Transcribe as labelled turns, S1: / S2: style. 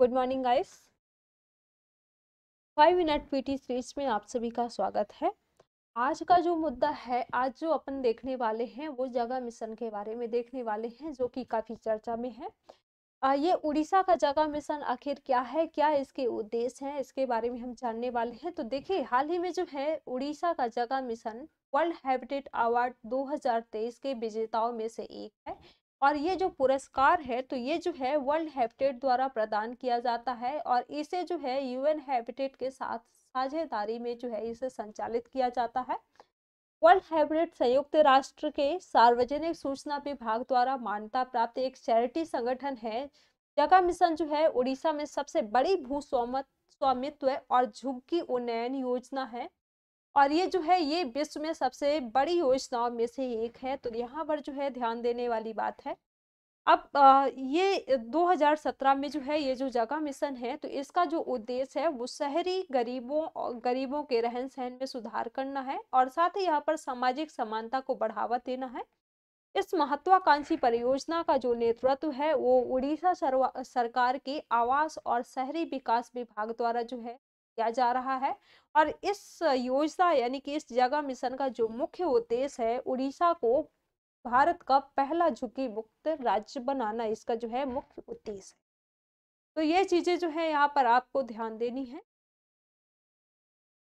S1: good morning guys five minute PT series में आप सभी का स्वागत है आज का जो मुद्दा है आज जो अपन देखने वाले हैं वो जगह मिशन के बारे में देखने वाले हैं जो कि काफ़ी चर्चा में है आ, ये उड़ीसा का जगह मिशन आखिर क्या है क्या इसके उद्देश्य हैं इसके बारे में हम जानने वाले हैं तो देखिए हाल ही में जो है उड़ीसा का जगह मिशन वर्ल्ड हैबिटेट अवार्ड 2023 के विजेताओं में से एक है और ये जो पुरस्कार है तो ये जो है वर्ल्ड हैबिटेट द्वारा प्रदान किया जाता है और इसे जो है यूएन हैबिटेट के साथ साझेदारी में जो है इसे संचालित किया जाता है वर्ल्ड हैबिटेट संयुक्त राष्ट्र के सार्वजनिक सूचना विभाग द्वारा मान्यता प्राप्त एक चैरिटी संगठन है जगह मिशन जो है उड़ीसा में सबसे बड़ी भू स्वामित्व और झुग्गी उन्नयन योजना है और ये जो है ये विश्व में सबसे बड़ी योजनाओं में से एक है तो यहाँ पर जो है ध्यान देने वाली बात है अब ये 2017 में जो है ये जो जगह मिशन है तो इसका जो उद्देश्य है वो शहरी गरीबों और गरीबों के रहन सहन में सुधार करना है और साथ ही यहाँ पर सामाजिक समानता को बढ़ावा देना है इस महत्वाकांक्षी परियोजना का जो नेतृत्व है वो उड़ीसा सरकार के आवास और शहरी विकास विभाग द्वारा जो है किया जा रहा है और इस योजना यानी कि इस जगह मिशन का जो मुख्य उद्देश्य है उड़ीसा को भारत का पहला झुकी मुक्त राज्य बनाना इसका जो है मुख्य उद्देश्य है तो ये चीज़ें जो है यहाँ पर आपको ध्यान देनी है